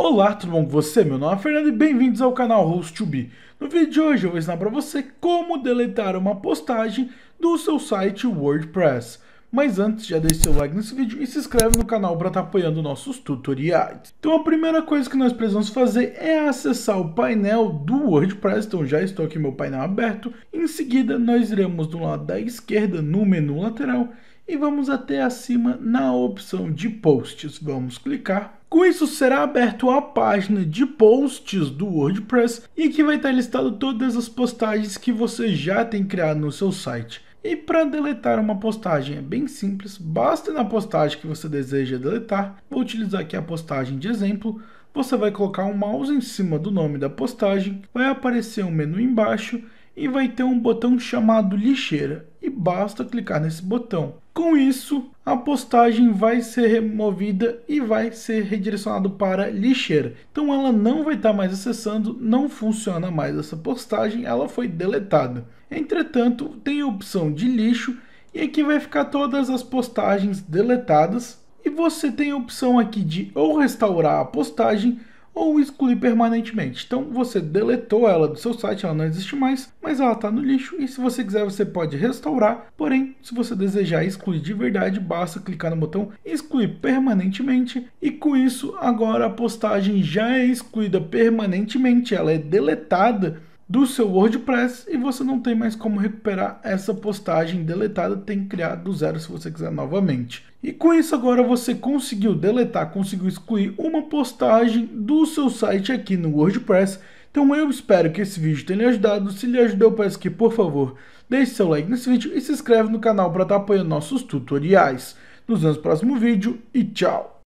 Olá, tudo bom com você? Meu nome é Fernando e bem-vindos ao canal host 2 be No vídeo de hoje eu vou ensinar para você como deletar uma postagem do seu site WordPress. Mas antes, já deixe seu like nesse vídeo e se inscreve no canal para estar tá apoiando nossos tutoriais. Então a primeira coisa que nós precisamos fazer é acessar o painel do WordPress, então já estou aqui meu painel aberto. Em seguida, nós iremos do lado da esquerda no menu lateral e vamos até acima na opção de posts. Vamos clicar com isso, será aberto a página de posts do WordPress e que vai estar listado todas as postagens que você já tem criado no seu site. E para deletar uma postagem é bem simples, basta na postagem que você deseja deletar, vou utilizar aqui a postagem de exemplo, você vai colocar o um mouse em cima do nome da postagem, vai aparecer um menu embaixo e vai ter um botão chamado lixeira e basta clicar nesse botão. Com isso, a postagem vai ser removida e vai ser redirecionado para lixeira. Então ela não vai estar tá mais acessando, não funciona mais essa postagem, ela foi deletada. Entretanto, tem a opção de lixo e aqui vai ficar todas as postagens deletadas e você tem a opção aqui de ou restaurar a postagem ou excluir permanentemente. Então você deletou ela do seu site, ela não existe mais, mas ela está no lixo e se você quiser você pode restaurar. Porém, se você desejar excluir de verdade, basta clicar no botão excluir permanentemente e com isso agora a postagem já é excluída permanentemente, ela é deletada do seu WordPress e você não tem mais como recuperar essa postagem deletada, tem que criar do zero se você quiser novamente. E com isso agora você conseguiu deletar, conseguiu excluir uma postagem do seu site aqui no WordPress. Então eu espero que esse vídeo tenha lhe ajudado, se lhe ajudou peço que por favor deixe seu like nesse vídeo e se inscreve no canal para estar tá apoiando nossos tutoriais. Nos vemos no próximo vídeo e tchau!